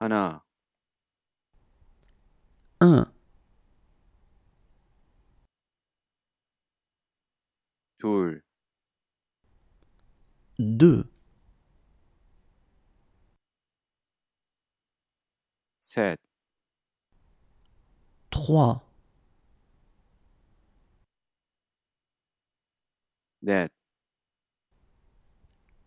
하나 1둘2 셋, 3, 4,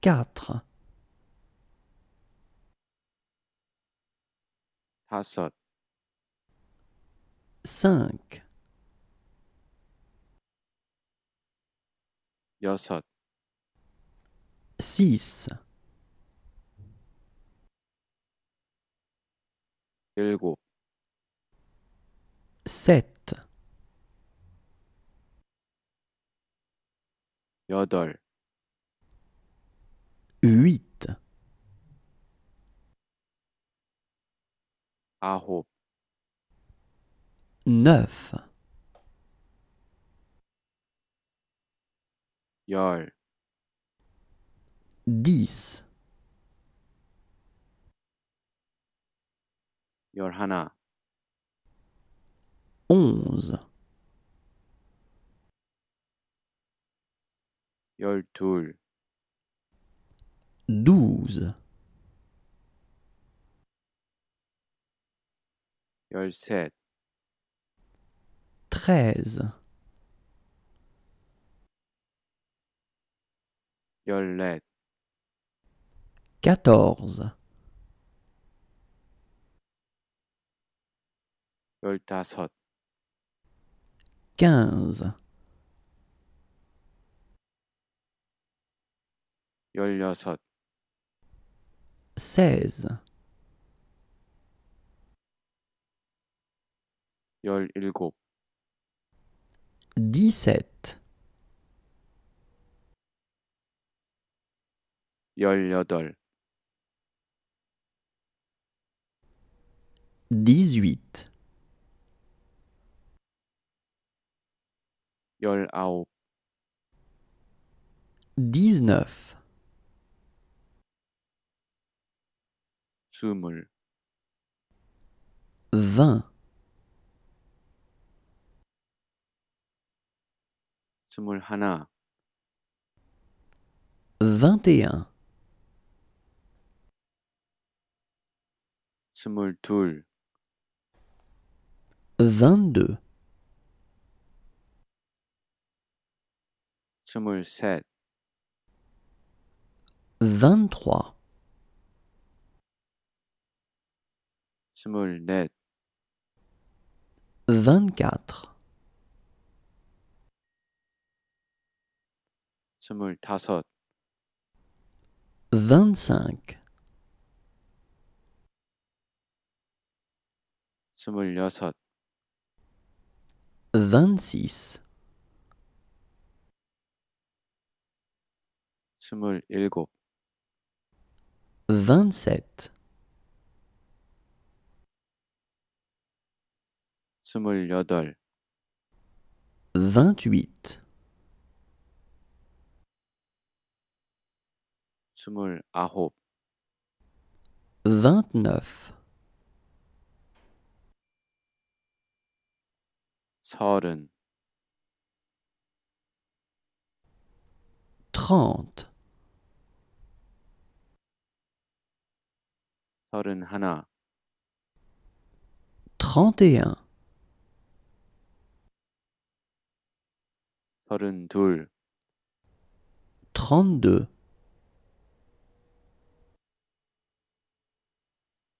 5, 다섯 5 여섯 6 일곱 7 여덟 8 9 10 10 11 11 12 12 treize quatorze quinze seize 열일곱 17 18 18 19 19 20 21 22 23 24 스물다섯 25 스물여섯 26 스물일곱 27 스물여덟 28 Vingt-neuf. Trente. trente Trente-et-un. Trente-deux.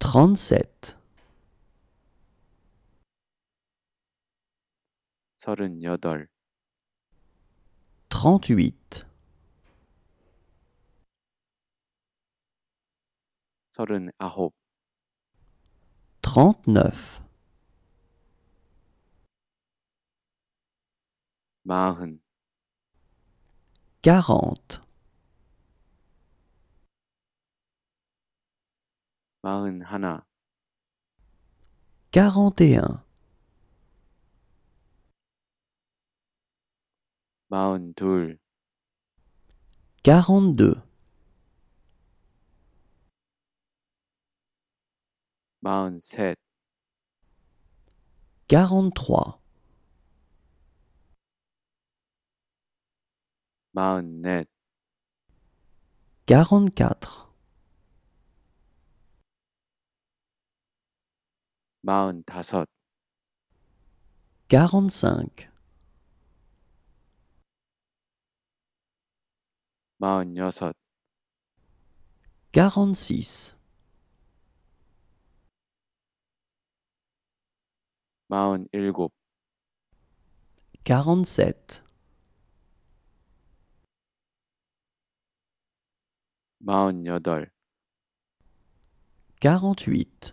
서른37 서른여덟 38 서른아홉 39 40 quarante et un Maun doule quarante deux Maun sept quarante trois Maun net quarante quatre 45. 46. 47. 48.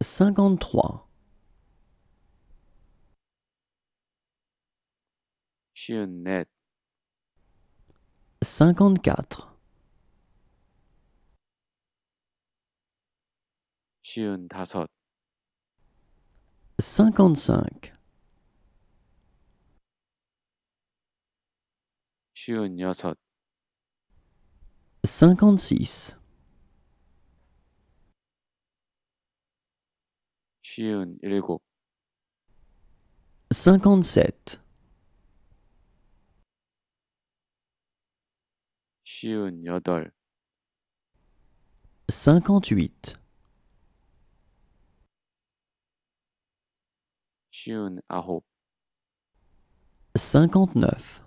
cinquante-trois. chionette. cinquante-quatre. cinquante-cinq. cinquante-six. Cinquante-sept cinquante-huit cinquante-neuf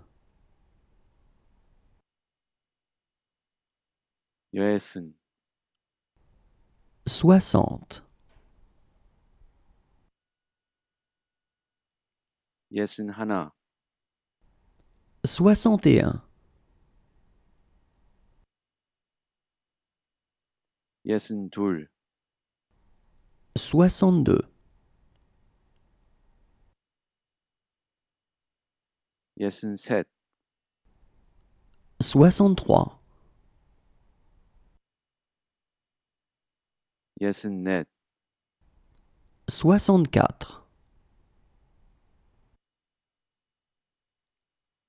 Yesin soixante et un, soixante-deux, soixante-trois, soixante-quatre,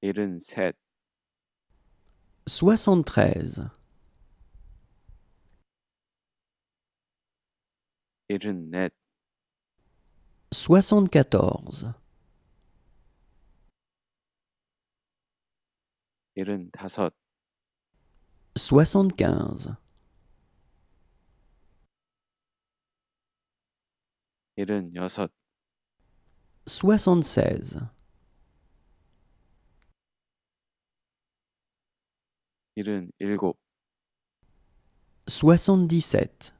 73 74 75 76 soixante-dix-sept.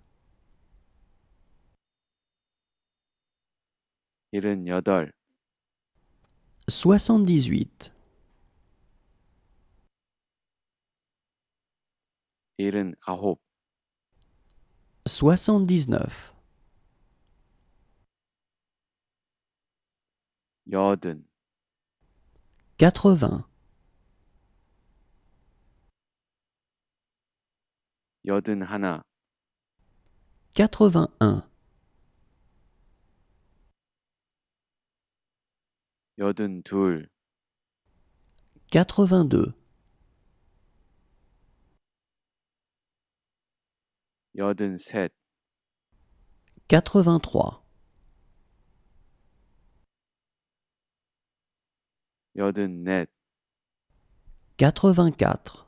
soixante-dix-huit. soixante-dix-neuf. quatre-vingt. Yodun Hana. Quatre-vingt un. Yodun 84 deux. Yodun sept Quatre-vingt trois. Yodun Net. Quatre-vingt quatre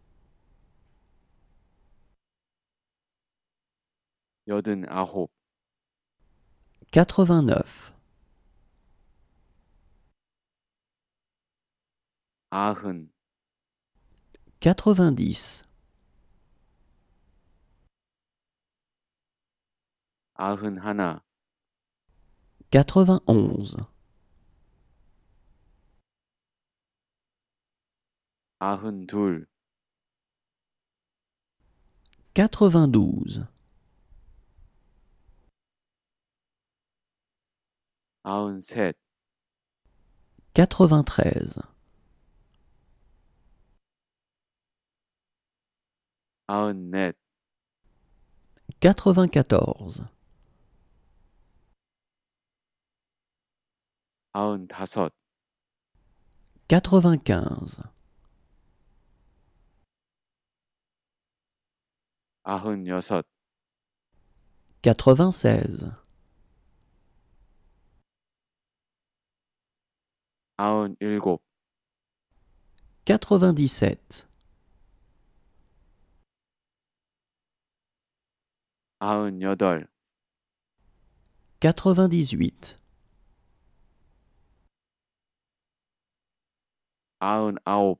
quatre-vingt-neuf Agen. vingt vingt quatre Agen. onze quatre vingt 93 94 95 96 97 98 99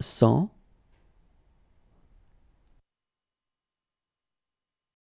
100